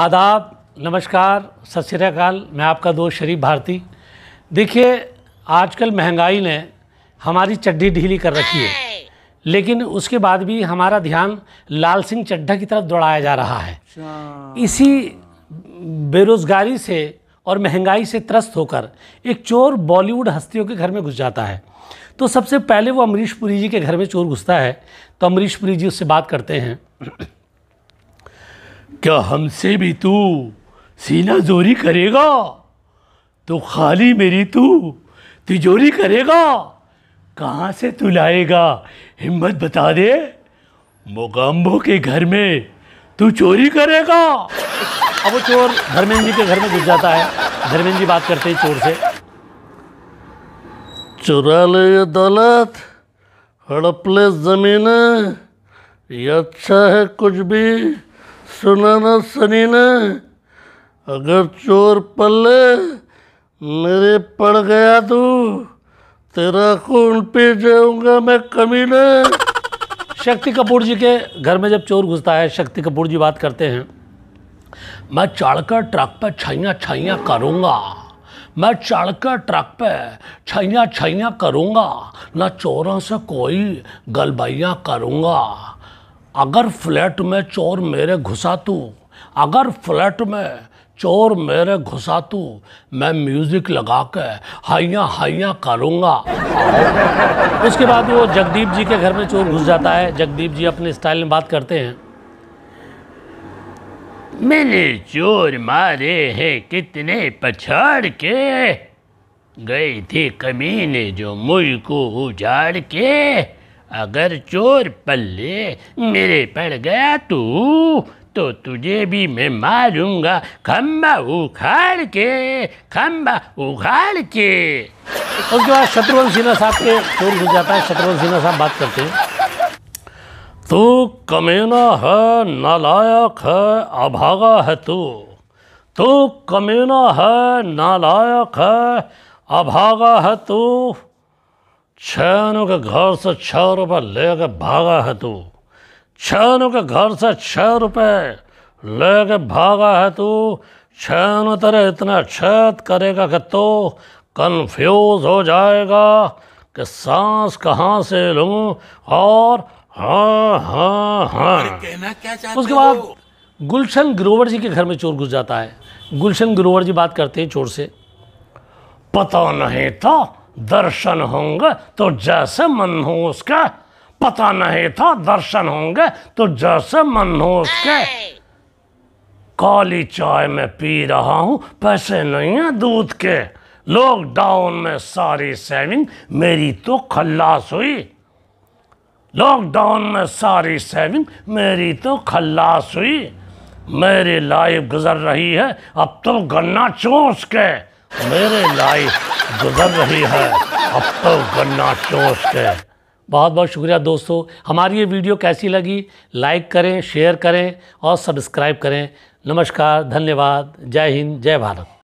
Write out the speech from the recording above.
आदाब नमस्कार सत श्रीकाल मैं आपका दोस्त शरीफ भारती देखिए आजकल महंगाई ने हमारी चड्डी ढीली कर रखी है लेकिन उसके बाद भी हमारा ध्यान लाल सिंह चड्ढा की तरफ दौड़ाया जा रहा है अच्छा। इसी बेरोज़गारी से और महंगाई से त्रस्त होकर एक चोर बॉलीवुड हस्तियों के घर में घुस जाता है तो सबसे पहले वो अमरीश पुरी जी के घर में चोर घुसता है तो अमरीश पुरी जी उससे बात करते हैं क्या हमसे भी तू सीना जोरी करेगा तो खाली मेरी तू तिजोरी करेगा कहाँ से तू लाएगा हिम्मत बता दे मोगाम्बो के घर में तू चोरी करेगा अब वो चोर धर्मेंद्र जी के घर में घुस जाता है धर्मेंद्र जी बात करते हैं चोर से चुरा ले ये दौलत हड़प ले ज़मीन ये अच्छा है कुछ भी सुनाना सनी ने अगर चोर पल्ले मेरे पड़ गया तू तेरा खून पी जाऊंगा मैं कमी ने शक्ति कपूर जी के घर में जब चोर घुसता है शक्ति कपूर जी बात करते हैं मैं चढ़कर ट्रक पर छाइया छाइया करूँगा मैं चढ़कर ट्रक पे छाइया छाइया करूँगा ना चोरों से कोई गलबैया करूँगा अगर फ्लैट में चोर मेरे घुसा तू अगर फ्लैट में चोर मेरे घुसा तू मैं म्यूजिक लगा के हाइया हाइया करूँगा उसके बाद वो जगदीप जी के घर में चोर घुस जाता है जगदीप जी अपने स्टाइल में बात करते हैं मैंने चोर मारे हैं कितने पछाड़ के गए थे कमीने जो मुझको उजाड़ के अगर चोर पल्ले मेरे पड़ गया तू तो तुझे भी मैं मारूंगा खम्बा उखाड़ के खम्बा उखाड़ के उसके बाद शत्रुघ्न सिन्हा साहब के चोर हो जाता है शत्रुघ्न सिन्हा साहब बात करते हैं तू कमीना है नालायक है अभागा है तू तू कमीना है नालायक है अभागा है तू छैनों के घर से छः रुपये ले कर भागा है तू छैनों के घर से छः रुपये ले कर भागा है तू छैन तेरे इतना छत करेगा कि तो कन्फ्यूज हो जाएगा कि सांस कहाँ से लूँ और हाँ हाँ हाँ कहना क्या चाहते उसके बाद गुलशन ग्रोवर जी के घर में चोर घुस जाता है गुलशन ग्रोवर जी बात करते हैं चोर से पता नहीं था दर्शन होंगे तो जैसे मन हो उसका पता नहीं था दर्शन होंगे तो जैसे मन हो उसके काली चाय में पी रहा हूँ पैसे नहीं है दूध के लॉकडाउन में सारी सेविंग मेरी तो खल्लास हुई लॉकडाउन में सारी सेविंग मेरी तो खल्लास हुई मेरी लाइफ गुजर रही है अब तो गन्ना चूस के मेरे लाइफ गुजर रही है अब तो गन्ना चोस के बहुत बहुत शुक्रिया दोस्तों हमारी ये वीडियो कैसी लगी लाइक करें शेयर करें और सब्सक्राइब करें नमस्कार धन्यवाद जय हिंद जय भारत